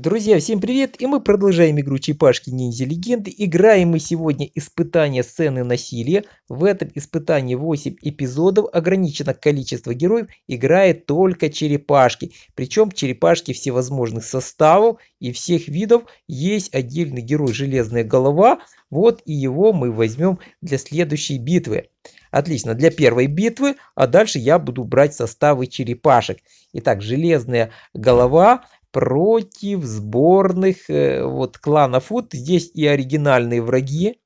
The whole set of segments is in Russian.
Друзья, всем привет! И мы продолжаем игру Черепашки Ниндзя Легенды. Играем мы сегодня испытание сцены насилия. В этом испытании 8 эпизодов. Ограничено количество героев. Играет только черепашки. Причем черепашки всевозможных составов и всех видов. Есть отдельный герой Железная Голова. Вот и его мы возьмем для следующей битвы. Отлично, для первой битвы, а дальше я буду брать составы черепашек. Итак, железная голова против сборных э, вот кланов. Вот здесь и оригинальные враги.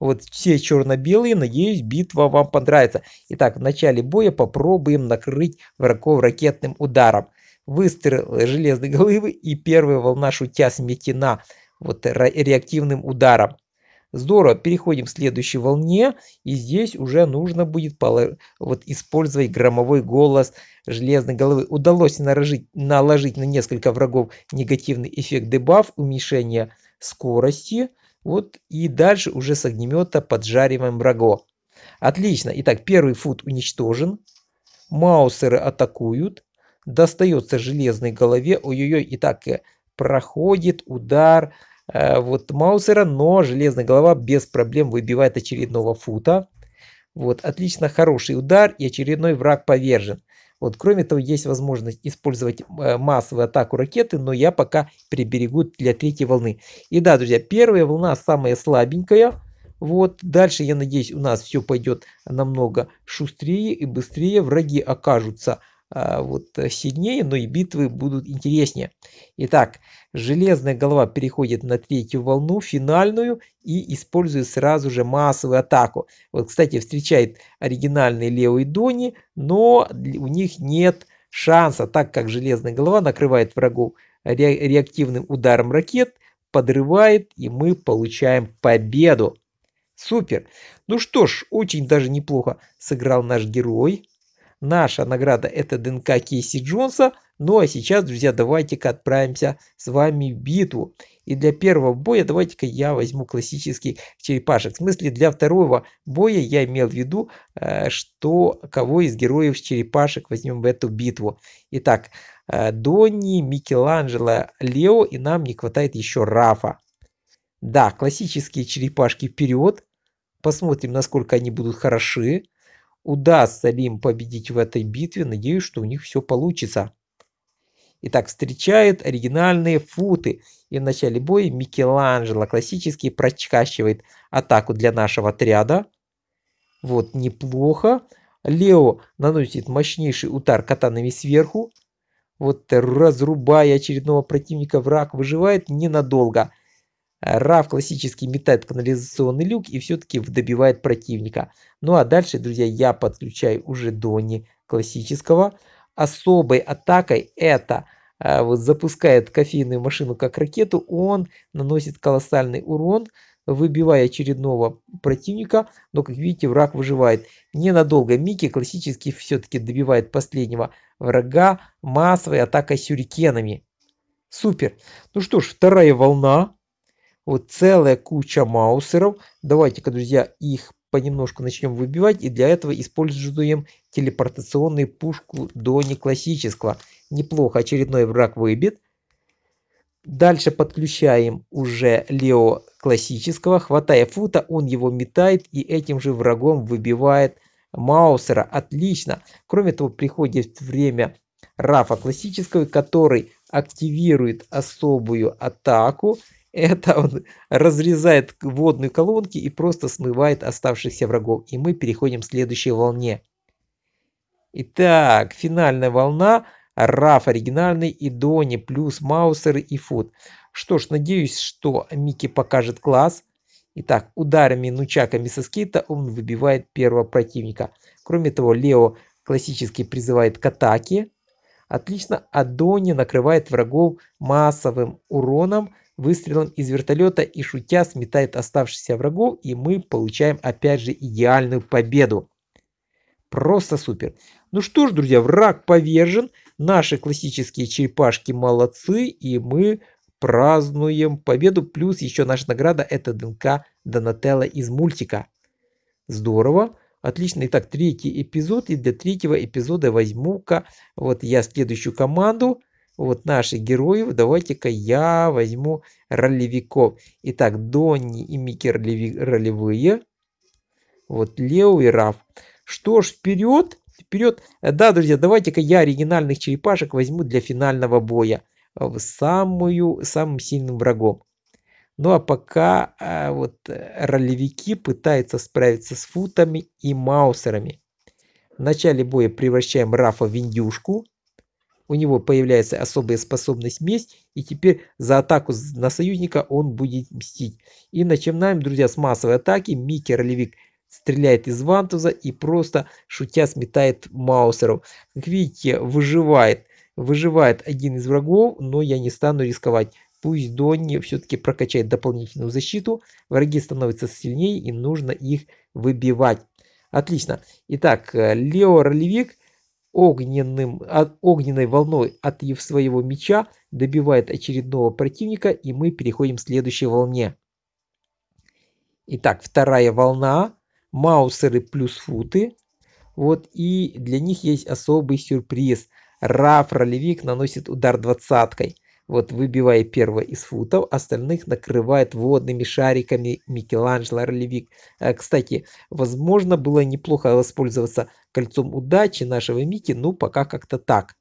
Вот все черно-белые, надеюсь, битва вам понравится. Итак, в начале боя попробуем накрыть врагов ракетным ударом. Выстрел железной головы и первая волна шутя сметена вот реактивным ударом. Здорово, переходим к следующей волне, и здесь уже нужно будет вот, использовать громовой голос железной головы. Удалось наложить, наложить на несколько врагов негативный эффект дебаф, уменьшение скорости. Вот, и дальше уже с огнемета поджариваем врага. Отлично, итак, первый фут уничтожен. Маусеры атакуют. Достается железной голове. Ой-ой-ой, итак, э, проходит удар Э, вот Маузера, но железная голова без проблем выбивает очередного фута. Вот, отлично, хороший удар и очередной враг повержен. Вот, кроме того, есть возможность использовать э, массовую атаку ракеты, но я пока приберегу для третьей волны. И да, друзья, первая волна самая слабенькая. Вот, дальше, я надеюсь, у нас все пойдет намного шустрее и быстрее. Враги окажутся а, вот э, сильнее, но и битвы будут интереснее. Итак, железная голова переходит на третью волну, финальную, и использует сразу же массовую атаку. Вот, кстати, встречает оригинальные Лео и Дони, но у них нет шанса, так как железная голова накрывает врагу реактивным ударом ракет, подрывает, и мы получаем победу. Супер! Ну что ж, очень даже неплохо сыграл наш герой. Наша награда это ДНК Кейси Джонса. Ну а сейчас, друзья, давайте-ка отправимся с вами в битву. И для первого боя давайте-ка я возьму классический черепашек. В смысле, для второго боя я имел в виду, э, что кого из героев черепашек возьмем в эту битву. Итак, э, Донни, Микеланджело, Лео и нам не хватает еще Рафа. Да, классические черепашки вперед. Посмотрим, насколько они будут хороши удастся ли им победить в этой битве, надеюсь, что у них все получится. Итак, встречают оригинальные футы. И в начале боя Микеланджело классически прочкащивает атаку для нашего отряда. Вот, неплохо. Лео наносит мощнейший удар катанами сверху. Вот, разрубая очередного противника, враг выживает ненадолго – Раф классический метает канализационный люк и все-таки добивает противника. Ну а дальше, друзья, я подключаю уже Дони классического. Особой атакой это э, вот запускает кофейную машину как ракету, он наносит колоссальный урон, выбивая очередного противника, но, как видите, враг выживает. Ненадолго Микки классически все-таки добивает последнего врага массовой атакой сюрикенами. Супер! Ну что ж, вторая волна вот целая куча маусеров. Давайте-ка, друзья, их понемножку начнем выбивать. И для этого используем телепортационную пушку Дони классического. Неплохо очередной враг выбит. Дальше подключаем уже Лео классического. Хватая фута, он его метает и этим же врагом выбивает Маусера. Отлично. Кроме того, приходит время Рафа классического, который активирует особую атаку. Это он разрезает водные колонки и просто смывает оставшихся врагов. И мы переходим к следующей волне. Итак, финальная волна. Раф оригинальный и Дони плюс Маусер и Фуд. Что ж, надеюсь, что Микки покажет класс. Итак, ударами нучаками со Мисоскита он выбивает первого противника. Кроме того, Лео классически призывает к атаке. Отлично Адони накрывает врагов массовым уроном, выстрелом из вертолета и шутя сметает оставшихся врагов, и мы получаем опять же идеальную победу. Просто супер. Ну что ж, друзья, враг повержен, наши классические черепашки молодцы, и мы празднуем победу. Плюс еще наша награда это ДНК Донателла из мультика. Здорово. Отлично. Итак, третий эпизод. И для третьего эпизода возьму-ка вот я следующую команду. Вот наших героев. Давайте-ка я возьму ролевиков. Итак, Донни и Микки ролевые. Вот Лео и Раф. Что ж, вперед! Вперед! Да, друзья, давайте-ка я оригинальных черепашек возьму для финального боя. в Самую, самым сильным врагом. Ну а пока а, э, вот ролевики пытаются справиться с футами и маусерами. В начале боя превращаем Рафа в индюшку. У него появляется особая способность месть, и теперь за атаку на союзника он будет мстить. И начинаем, друзья, с массовой атаки. Микки ролевик стреляет из вантуза и просто шутя сметает маусеров. Как видите, выживает. Выживает один из врагов, но я не стану рисковать. Пусть Донни все-таки прокачает дополнительную защиту. Враги становятся сильнее и нужно их выбивать. Отлично. Итак, э, Лео Ролевик огненным, а, огненной волной от своего меча добивает очередного противника и мы переходим к следующей волне. Итак, вторая волна. Маусеры плюс футы. Вот и для них есть особый сюрприз. Раф Ролевик наносит удар двадцаткой вот выбивая первое из футов, остальных накрывает водными шариками Микеланджело Ролевик. Э, кстати, возможно было неплохо воспользоваться кольцом удачи нашего Мики, но пока как-то так.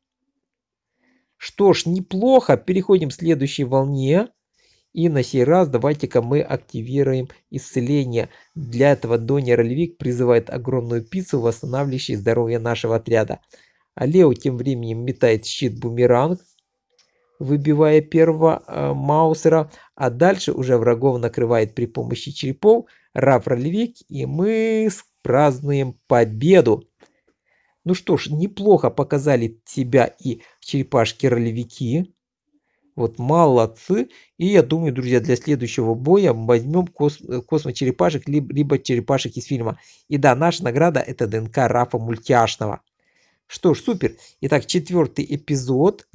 Что ж, неплохо, переходим к следующей волне. И на сей раз давайте-ка мы активируем исцеление. Для этого Донни Ролевик призывает огромную пиццу, восстанавливающую здоровье нашего отряда. А Лео тем временем метает щит-бумеранг, выбивая первого э, Маусера, а дальше уже врагов накрывает при помощи черепов Раф Ролевик, и мы празднуем победу. Ну что ж, неплохо показали тебя и черепашки-ролевики. Вот молодцы. И я думаю, друзья, для следующего боя возьмем кос э, космо-черепашек, либо черепашек из фильма. И да, наша награда это ДНК Рафа Мультяшного. Что ж, супер. Итак, четвертый эпизод.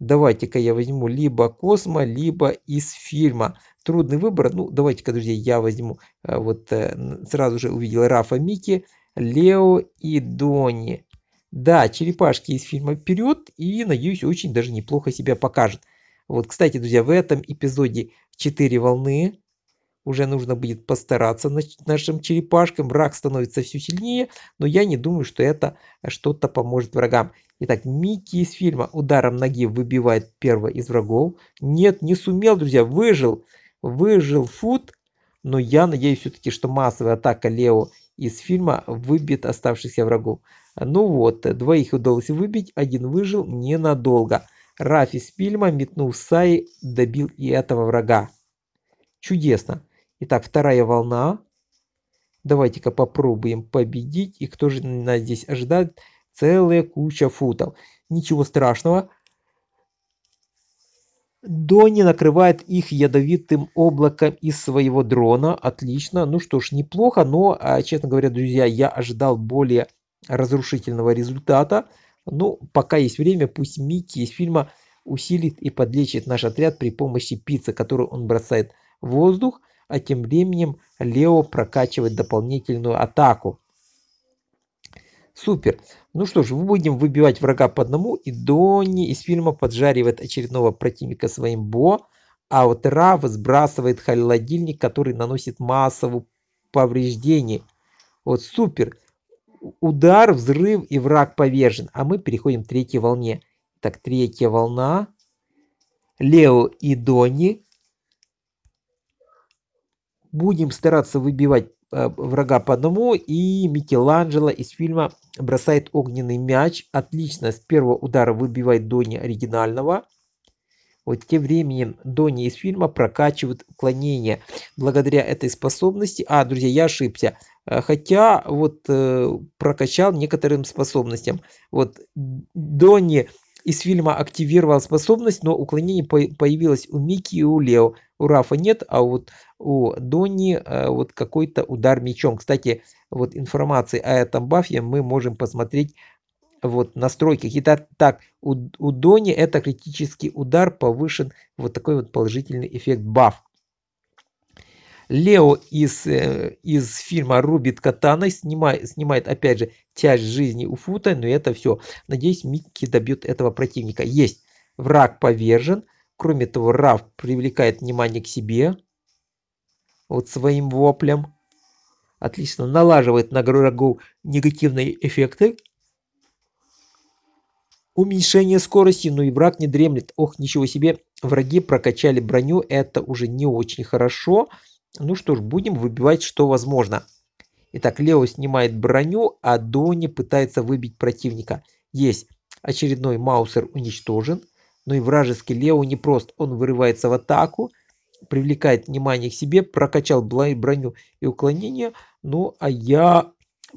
Давайте-ка я возьму либо Космо, либо из фильма. Трудный выбор. Ну, давайте-ка, друзья, я возьму. Э, вот э, сразу же увидел Рафа Мики, Лео и Дони. Да, черепашки из фильма вперед и, надеюсь, очень даже неплохо себя покажет. Вот, кстати, друзья, в этом эпизоде 4 волны уже нужно будет постараться нашим черепашкам. Враг становится все сильнее, но я не думаю, что это э, что-то поможет врагам. Итак, Микки из фильма ударом ноги выбивает первого из врагов. Нет, не сумел, друзья, выжил. Выжил Фуд, но я надеюсь все-таки, что массовая атака Лео из фильма выбит оставшихся врагов. Ну вот, двоих удалось выбить, один выжил ненадолго. Раф из фильма метнул Саи, добил и этого врага. Чудесно. Итак, вторая волна. Давайте-ка попробуем победить. И кто же нас здесь ожидает? Целая куча футов. Ничего страшного. Донни накрывает их ядовитым облаком из своего дрона. Отлично. Ну что ж, неплохо, но, а, честно говоря, друзья, я ожидал более разрушительного результата. Ну, пока есть время, пусть Микки из фильма усилит и подлечит наш отряд при помощи пиццы, которую он бросает в воздух а тем временем Лео прокачивает дополнительную атаку. Супер. Ну что ж, мы будем выбивать врага по одному, и Донни из фильма поджаривает очередного противника своим Бо, а вот Рав сбрасывает холодильник, который наносит массовую повреждение. Вот супер. Удар, взрыв и враг повержен. А мы переходим к третьей волне. Так, третья волна. Лео и Донни Будем стараться выбивать э, врага по одному. И Микеланджело из фильма бросает огненный мяч. Отлично, с первого удара выбивает Дони оригинального. Вот тем временем Дони из фильма прокачивает уклонение. Благодаря этой способности... А, друзья, я ошибся. Э, хотя вот э, прокачал некоторым способностям. Вот Дони из фильма активировал способность, но уклонение по появилось у Мики и у Лео. У Рафа нет, а вот у Донни э, вот какой-то удар мечом. Кстати, вот информации о этом бафе мы можем посмотреть вот настройках. Итак, так, у, у Дони это критический удар повышен вот такой вот положительный эффект баф. Лео из, э, из фильма «Рубит катаной» снимает, снимает, опять же, часть жизни у Фута, но это все. Надеюсь, Микки добьет этого противника. Есть. Враг повержен. Кроме того, Раф привлекает внимание к себе. Вот своим воплем. Отлично. Налаживает на врагу негативные эффекты. Уменьшение скорости, но ну и враг не дремлет. Ох, ничего себе. Враги прокачали броню. Это уже не очень хорошо. Ну что ж, будем выбивать, что возможно. Итак, Лео снимает броню, а Дони пытается выбить противника. Есть. Очередной Маусер уничтожен. Но и вражеский Лео непрост. Он вырывается в атаку, привлекает внимание к себе, прокачал броню и уклонение. Ну, а я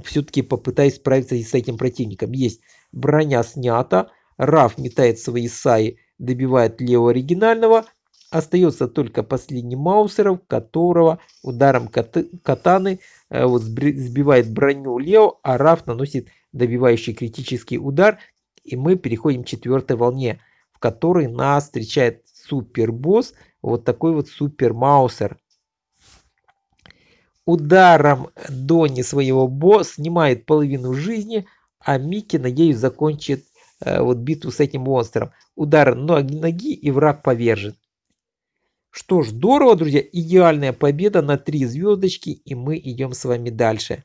все-таки попытаюсь справиться и с этим противником. Есть. Броня снята. Раф метает свои саи, добивает Лео оригинального – Остается только последний Маусеров, которого ударом катаны э, вот, сбивает броню Лео, а Раф наносит добивающий критический удар. И мы переходим к четвертой волне, в которой нас встречает супербосс, вот такой вот супер Маусер. Ударом Дони своего босса снимает половину жизни, а Микки, надеюсь, закончит э, вот битву с этим монстром. Удар ноги, ноги и враг повержен. Что ж, здорово, друзья, идеальная победа на 3 звездочки, и мы идем с вами дальше.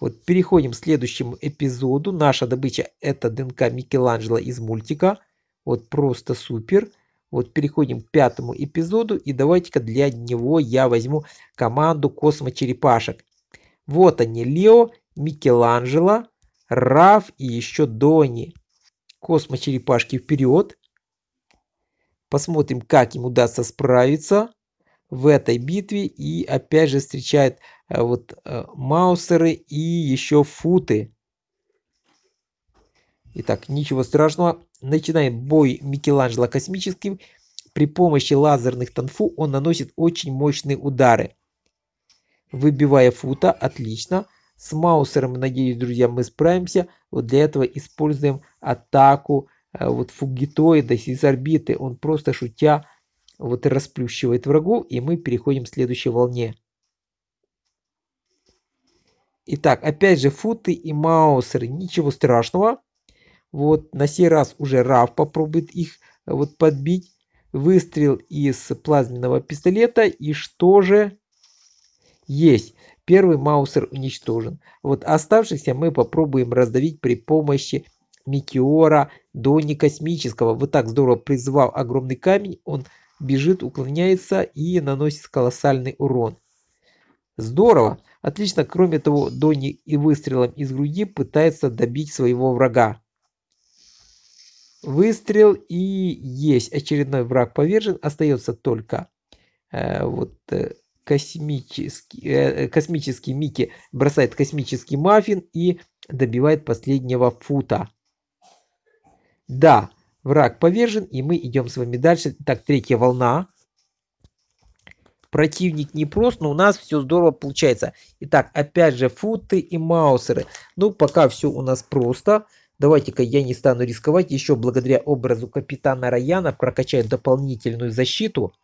Вот переходим к следующему эпизоду. Наша добыча это ДНК Микеланджело из мультика. Вот просто супер. Вот переходим к пятому эпизоду. И давайте-ка для него я возьму команду космочерепашек. Вот они, Лео, Микеланджело, Раф и еще Дони. Космочерепашки вперед. Посмотрим, как им удастся справиться в этой битве. И опять же встречает э, вот э, маусеры и еще футы. Итак, ничего страшного. Начинаем бой Микеланджело космическим. При помощи лазерных танфу он наносит очень мощные удары. Выбивая фута, отлично. С маусером, надеюсь, друзья, мы справимся. Вот для этого используем атаку Э, вот фугитоида из орбиты, он просто шутя вот расплющивает врагов, и мы переходим к следующей волне. Итак, опять же, футы и маусеры, ничего страшного. Вот на сей раз уже Раф попробует их э, вот подбить. Выстрел из плазменного пистолета. И что же? Есть. Первый маусер уничтожен. Вот оставшихся мы попробуем раздавить при помощи Микиора до некосмического. Вот так здорово призвал огромный камень, он бежит, уклоняется и наносит колоссальный урон. Здорово! Отлично, кроме того, Донни и выстрелом из груди пытается добить своего врага. Выстрел и есть. Очередной враг повержен. Остается только э, вот э, космический, э, э, космический Микки бросает космический маффин и добивает последнего фута. Да, враг повержен, и мы идем с вами дальше. Так, третья волна. Противник не прост, но у нас все здорово получается. Итак, опять же, футы и маусеры. Ну, пока все у нас просто. Давайте-ка я не стану рисковать. Еще благодаря образу капитана Раяна прокачаю дополнительную защиту.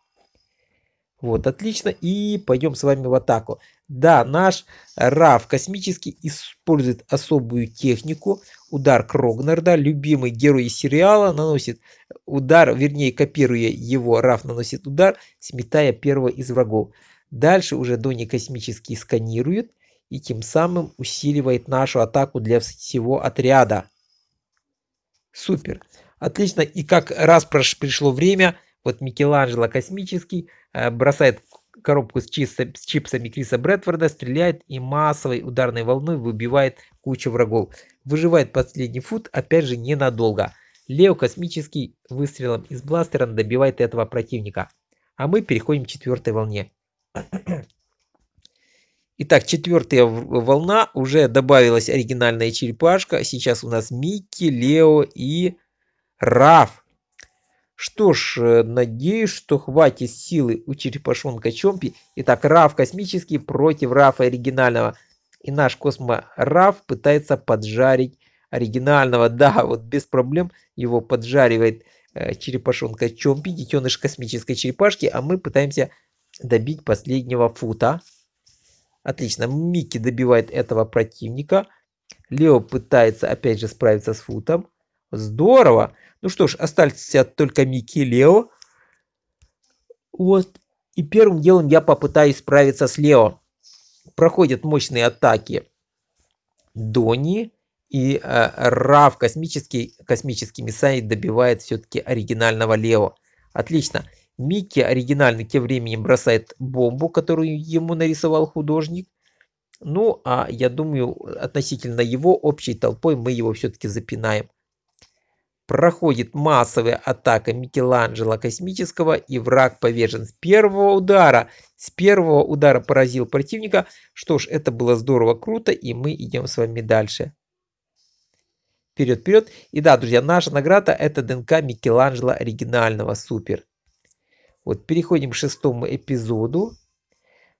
Вот, отлично. И пойдем с вами в атаку. Да, наш Раф Космический использует особую технику. Удар Крогнарда, любимый герой сериала, наносит удар, вернее, копируя его, Раф наносит удар, сметая первого из врагов. Дальше уже Дони Космический сканирует и тем самым усиливает нашу атаку для всего отряда. Супер. Отлично. И как раз пришло время, вот Микеланджело Космический э, бросает коробку с, чисто, с чипсами Криса Брэдфорда, стреляет и массовой ударной волной выбивает кучу врагов. Выживает последний фут, опять же ненадолго. Лео Космический выстрелом из бластера добивает этого противника. А мы переходим к четвертой волне. Итак, четвертая волна. Уже добавилась оригинальная черепашка. Сейчас у нас Микки, Лео и Раф. Что ж, э, надеюсь, что хватит силы у черепашонка Чомпи. Итак, Раф космический против Рафа оригинального. И наш Космо Раф пытается поджарить оригинального. Да, вот без проблем его поджаривает э, черепашонка Чомпи, детеныш космической черепашки, а мы пытаемся добить последнего фута. Отлично, Микки добивает этого противника. Лео пытается опять же справиться с футом. Здорово! Ну что ж, остались только Микки Лео. Вот. И первым делом я попытаюсь справиться с Лео. Проходят мощные атаки Дони. И э, Рав космический, космический Мисай добивает все-таки оригинального Лео. Отлично. Микки оригинальный тем временем бросает бомбу, которую ему нарисовал художник. Ну, а я думаю, относительно его общей толпой мы его все-таки запинаем проходит массовая атака Микеланджело Космического и враг повержен с первого удара. С первого удара поразил противника. Что ж, это было здорово, круто и мы идем с вами дальше. Вперед, вперед. И да, друзья, наша награда это ДНК Микеланджело оригинального супер. Вот переходим к шестому эпизоду.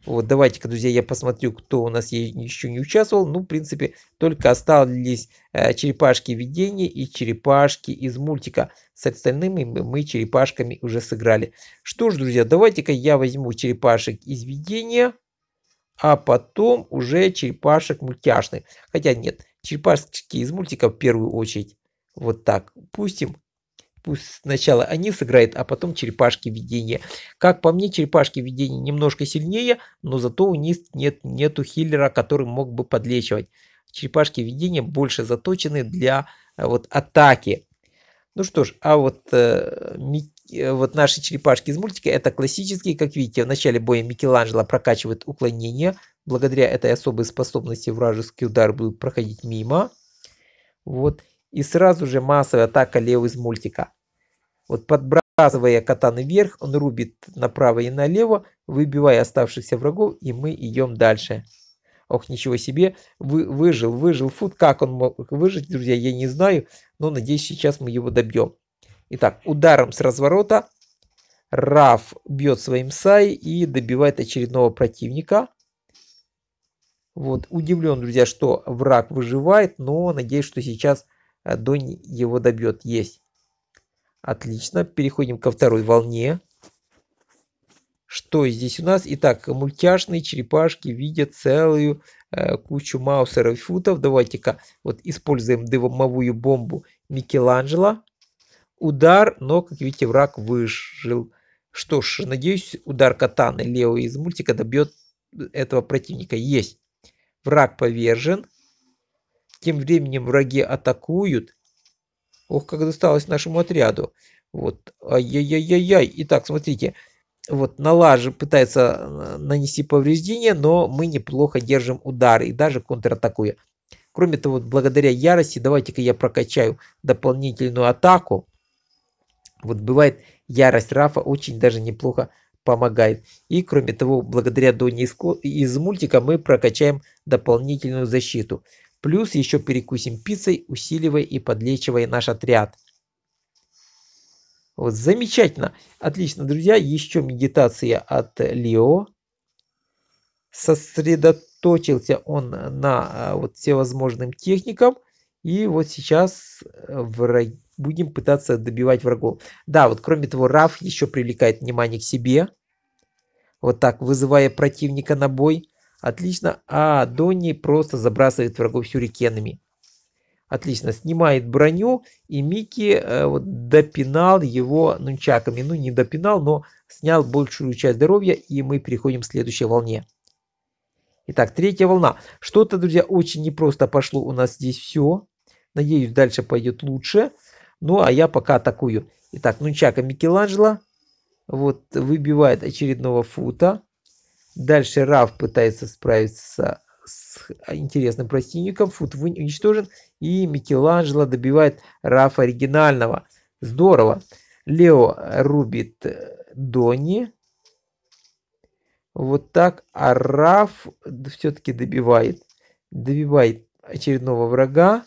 Вот, давайте-ка, друзья, я посмотрю, кто у нас еще не участвовал. Ну, в принципе, только остались э, черепашки видения и черепашки из мультика. С остальными мы, мы черепашками уже сыграли. Что ж, друзья, давайте-ка я возьму черепашек из видения, а потом уже черепашек мультяшных. Хотя нет, черепашки из мультика в первую очередь. Вот так. Пустим пусть сначала они сыграют, а потом черепашки видения. Как по мне, черепашки видения немножко сильнее, но зато у них нет, нету хиллера, который мог бы подлечивать. Черепашки видения больше заточены для э, вот атаки. Ну что ж, а вот, э, э вот наши черепашки из мультика это классические, как видите, в начале боя Микеланджело прокачивает уклонение. Благодаря этой особой способности вражеский удар будет проходить мимо. Вот. И сразу же массовая атака Лео из мультика. Вот подбрасывая катаны вверх, он рубит направо и налево, выбивая оставшихся врагов, и мы идем дальше. Ох, ничего себе, вы, выжил, выжил, Фуд. как он мог выжить, друзья, я не знаю, но надеюсь, сейчас мы его добьем. Итак, ударом с разворота Раф бьет своим Сай и добивает очередного противника. Вот, удивлен, друзья, что враг выживает, но надеюсь, что сейчас а Донь его добьет. Есть. Отлично. Переходим ко второй волне. Что здесь у нас? Итак, мультяшные черепашки видят целую э, кучу маусеров и футов. Давайте-ка вот используем дымовую бомбу Микеланджело. Удар, но, как видите, враг выжил. Что ж, надеюсь, удар катаны Лео из мультика добьет этого противника. Есть. Враг повержен. Тем временем враги атакуют. Ох, как досталось нашему отряду. Вот, ай-яй-яй-яй. Итак, смотрите, вот Налажи пытается э, нанести повреждения, но мы неплохо держим удары и даже контратакуя. Кроме того, благодаря ярости, давайте-ка я прокачаю дополнительную атаку. Вот бывает, ярость Рафа очень даже неплохо помогает. И кроме того, благодаря Доне из мультика мы прокачаем дополнительную защиту. Плюс еще перекусим пиццей, усиливая и подлечивая наш отряд. Вот, замечательно. Отлично, друзья. Еще медитация от Лео. Сосредоточился он на а, вот всевозможным техникам. И вот сейчас э, враги будем пытаться добивать врагов. Да, вот кроме того, Раф еще привлекает внимание к себе. Вот так, вызывая противника на бой. Отлично. А Донни просто забрасывает врагов сюрикенами. Отлично. Снимает броню. И Микки э, вот, допинал его нунчаками. Ну, не допинал, но снял большую часть здоровья. И мы переходим к следующей волне. Итак, третья волна. Что-то, друзья, очень непросто пошло у нас здесь все. Надеюсь, дальше пойдет лучше. Ну, а я пока атакую. Итак, нунчака Микеланджело. Вот, выбивает очередного фута. Дальше Раф пытается справиться с интересным противником. Фут уничтожен. И Микеланджело добивает Рафа оригинального. Здорово. Лео рубит э, Дони. Вот так. А Раф все-таки добивает. Добивает очередного врага.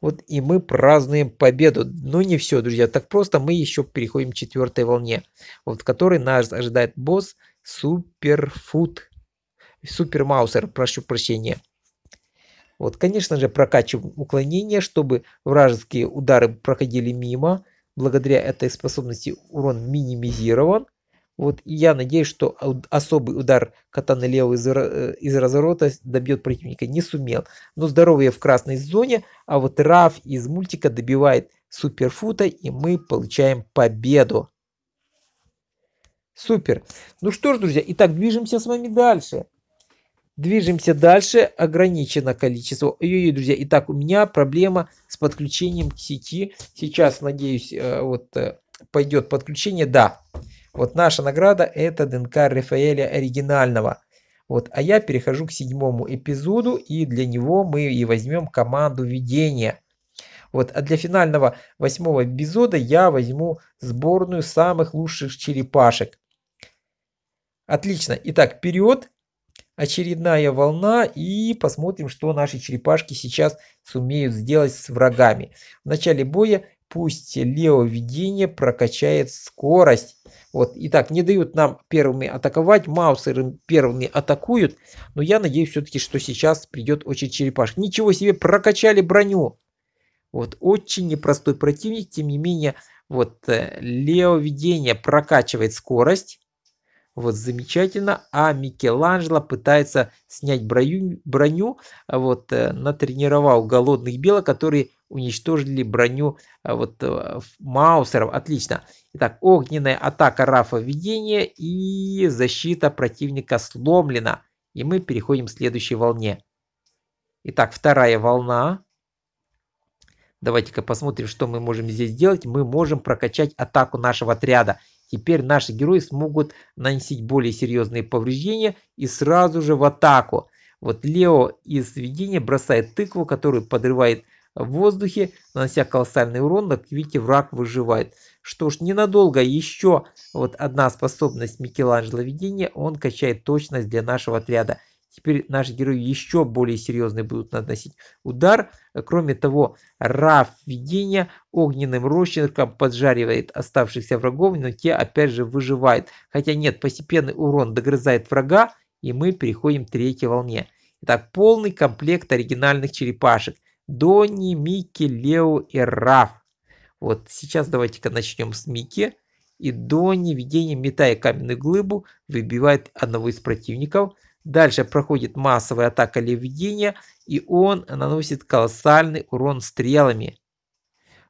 Вот и мы празднуем победу. Но не все, друзья. Так просто мы еще переходим к четвертой волне, вот в которой нас ожидает босс – Суперфуд. Супермаусер, прошу прощения. Вот, конечно же, прокачиваем уклонение, чтобы вражеские удары проходили мимо. Благодаря этой способности урон минимизирован. Вот, и я надеюсь, что особый удар катаны левый из, э, из разворота добьет противника. Не сумел. Но здоровье в красной зоне, а вот Раф из мультика добивает суперфута, и мы получаем победу. Супер. Ну что ж, друзья, итак, движемся с вами дальше. Движемся дальше. Ограничено количество. ой ой друзья. Итак, у меня проблема с подключением к сети. Сейчас, надеюсь, э, вот э, пойдет подключение. Да. Вот наша награда это ДНК Рафаэля оригинального. Вот, а я перехожу к седьмому эпизоду и для него мы и возьмем команду ведения. Вот, а для финального восьмого эпизода я возьму сборную самых лучших черепашек. Отлично. Итак, вперед. Очередная волна. И посмотрим, что наши черепашки сейчас сумеют сделать с врагами. В начале боя пусть Лео видение прокачает скорость. Вот, итак, не дают нам первыми атаковать, маусеры первыми атакуют, но я надеюсь все-таки, что сейчас придет очередь черепаш. Ничего себе, прокачали броню. Вот, очень непростой противник, тем не менее, вот, э, Лео видение прокачивает скорость. Вот замечательно. А Микеланджело пытается снять броню, броню а вот, э, натренировал голодных белок, которые уничтожили броню а вот, э, маусеров. Отлично. Итак, огненная атака Рафа введения и защита противника сломлена. И мы переходим к следующей волне. Итак, вторая волна. Давайте-ка посмотрим, что мы можем здесь сделать. Мы можем прокачать атаку нашего отряда. Теперь наши герои смогут наносить более серьезные повреждения и сразу же в атаку. Вот Лео из видения бросает тыкву, которую подрывает в воздухе, нанося колоссальный урон, Как видите, враг выживает. Что ж, ненадолго еще вот одна способность Микеланджело видения, он качает точность для нашего отряда – Теперь наши герои еще более серьезные будут наносить удар. Кроме того, Раф видения огненным росчерком поджаривает оставшихся врагов, но те опять же выживают. Хотя нет, постепенный урон догрызает врага, и мы переходим к третьей волне. Итак, полный комплект оригинальных черепашек. Донни, Микки, Лео и Раф. Вот сейчас давайте-ка начнем с Микки. И Донни, видение, метая каменную глыбу, выбивает одного из противников – Дальше проходит массовая атака Левдения, и он наносит колоссальный урон стрелами.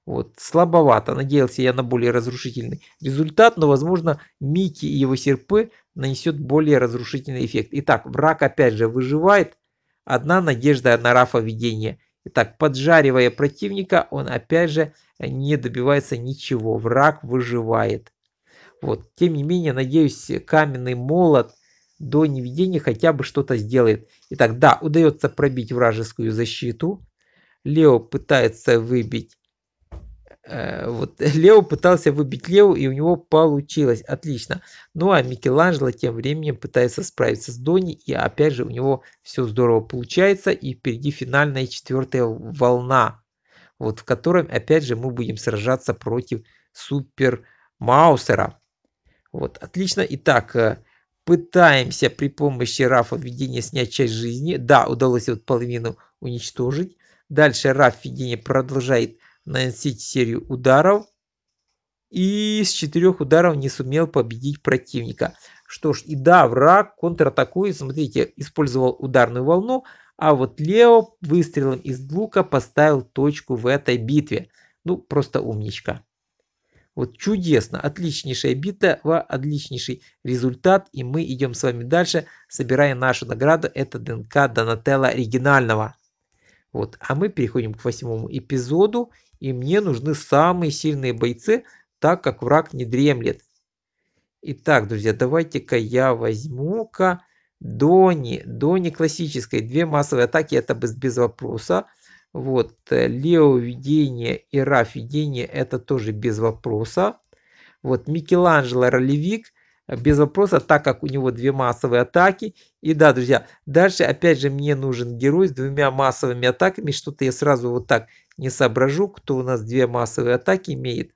Вот, слабовато. Надеялся я на более разрушительный результат, но, возможно, Микки и его серпы нанесет более разрушительный эффект. Итак, враг опять же выживает. Одна надежда на Рафа видения. Итак, поджаривая противника, он опять же не добивается ничего. Враг выживает. Вот, тем не менее, надеюсь, каменный молот – до неведения хотя бы что-то сделает. Итак, да, удается пробить вражескую защиту. Лео пытается выбить э, вот Лео пытался выбить Лео, и у него получилось. Отлично. Ну а Микеланджело тем временем пытается справиться с Дони, и опять же у него все здорово получается, и впереди финальная четвертая волна, вот в которой опять же мы будем сражаться против Супер Маусера. Вот, отлично. Итак, э, пытаемся при помощи Рафа введения снять часть жизни. Да, удалось вот половину уничтожить. Дальше Раф введение продолжает наносить серию ударов. И с четырех ударов не сумел победить противника. Что ж, и да, враг контратакует. Смотрите, использовал ударную волну. А вот Лео выстрелом из лука поставил точку в этой битве. Ну, просто умничка. Вот чудесно, отличнейшая битва, отличнейший результат. И мы идем с вами дальше, собирая нашу награду. Это ДНК Донателла оригинального. Вот, а мы переходим к восьмому эпизоду. И мне нужны самые сильные бойцы, так как враг не дремлет. Итак, друзья, давайте-ка я возьму-ка Дони. Дони классической. Две массовые атаки, это без, без вопроса. Вот, э, Лео видение и Раф видение это тоже без вопроса. Вот, Микеланджело ролевик без вопроса, так как у него две массовые атаки. И да, друзья, дальше опять же мне нужен герой с двумя массовыми атаками. Что-то я сразу вот так не соображу, кто у нас две массовые атаки имеет.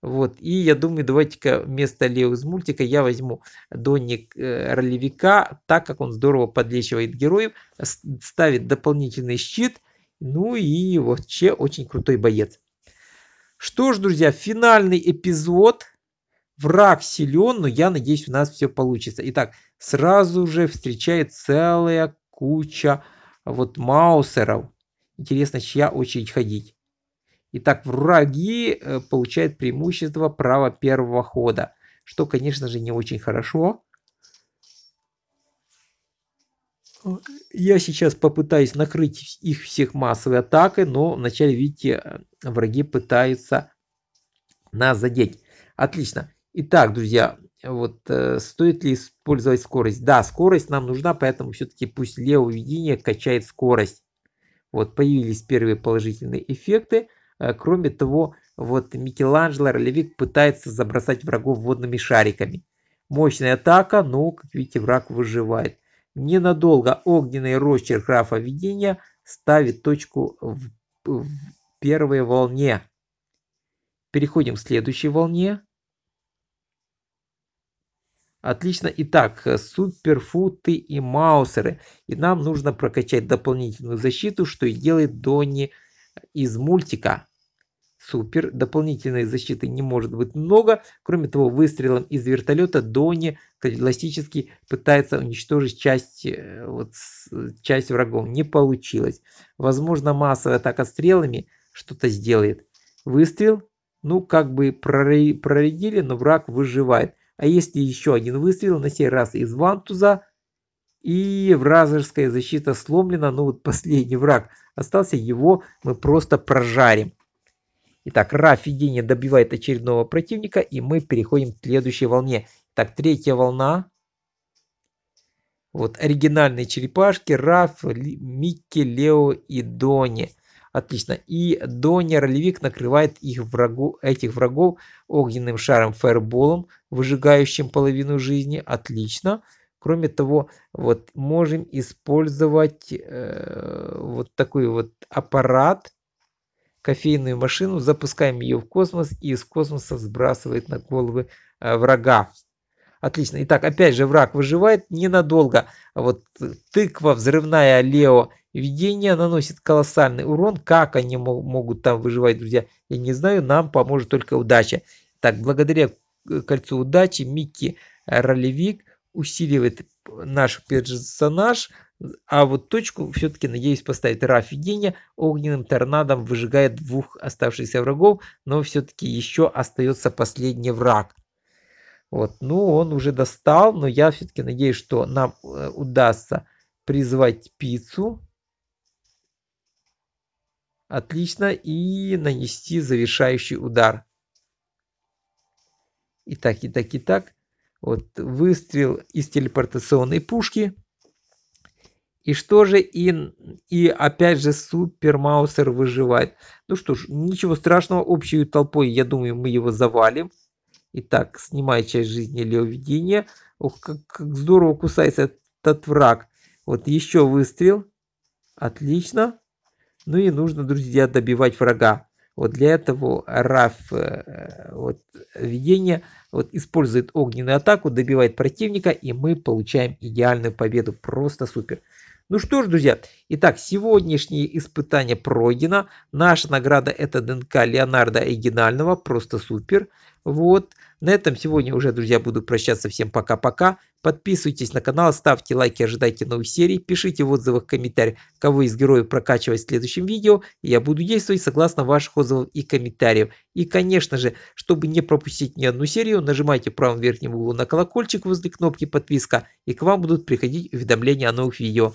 Вот, и я думаю, давайте-ка вместо Лео из мультика я возьму Донник э, ролевика, так как он здорово подлечивает героев, ставит дополнительный щит, ну и вообще очень крутой боец. Что ж, друзья, финальный эпизод. Враг силен, но я надеюсь, у нас все получится. Итак, сразу же встречает целая куча вот маусеров. Интересно, чья очередь ходить. Итак, враги э, получают преимущество права первого хода, что, конечно же, не очень хорошо. Я сейчас попытаюсь накрыть их всех массовой атакой, но вначале, видите, враги пытаются нас задеть. Отлично. Итак, друзья, вот э, стоит ли использовать скорость? Да, скорость нам нужна, поэтому все-таки пусть левое видение качает скорость. Вот появились первые положительные эффекты. Э, кроме того, вот Микеланджело ролевик пытается забросать врагов водными шариками. Мощная атака, но, как видите, враг выживает. Ненадолго огненный росчерк Рафа видения ставит точку в, в первой волне. Переходим к следующей волне. Отлично. Итак, суперфуты и маусеры. И нам нужно прокачать дополнительную защиту, что и делает Донни из мультика супер, дополнительной защиты не может быть много. Кроме того, выстрелом из вертолета Дони классически пытается уничтожить часть, э, вот, часть врагов. Не получилось. Возможно, массовая атака стрелами что-то сделает. Выстрел, ну, как бы проредили, но враг выживает. А если еще один выстрел, на сей раз из вантуза, и вражеская защита сломлена, ну вот последний враг остался, его мы просто прожарим. Итак, Рафи добивает очередного противника, и мы переходим к следующей волне. Так, третья волна. Вот оригинальные черепашки Раф, Микки, Лео и Дони. Отлично. И Дони ролевик накрывает их врагу, этих врагов огненным шаром фаерболом, выжигающим половину жизни. Отлично. Кроме того, вот можем использовать э, вот такой вот аппарат кофейную машину, запускаем ее в космос и из космоса сбрасывает на головы э, врага. Отлично. Итак, опять же, враг выживает ненадолго. Вот тыква, взрывная Лео, видение наносит колоссальный урон. Как они могут там выживать, друзья, я не знаю. Нам поможет только удача. Так, благодаря э, кольцу удачи Микки Ролевик усиливает наш персонаж – а вот точку все-таки надеюсь поставить Рафи Геня. Огненным торнадом выжигает двух оставшихся врагов, но все-таки еще остается последний враг. Вот, ну он уже достал, но я все-таки надеюсь, что нам э, удастся призвать пиццу. Отлично. И нанести завершающий удар. Итак, итак, итак. Вот выстрел из телепортационной пушки. И что же и, и опять же Супер Маусер выживает. Ну что ж, ничего страшного, общей толпой, я думаю, мы его завалим. Итак, снимай часть жизни или видения. Ох, как, как здорово кусается этот враг. Вот еще выстрел. Отлично. Ну и нужно, друзья, добивать врага. Вот для этого Раф э, вот, видение вот, использует огненную атаку, добивает противника, и мы получаем идеальную победу. Просто супер. Ну что ж, друзья, итак, сегодняшнее испытание пройдено. Наша награда это ДНК Леонардо Оригинального, просто супер. Вот, на этом сегодня уже, друзья, буду прощаться. Всем пока-пока. Подписывайтесь на канал, ставьте лайки, ожидайте новых серий. Пишите в отзывах, комментариях, кого из героев прокачивать в следующем видео. Я буду действовать согласно ваших отзывов и комментариев. И, конечно же, чтобы не пропустить ни одну серию, нажимайте в правом верхнем углу на колокольчик возле кнопки подписка, и к вам будут приходить уведомления о новых видео.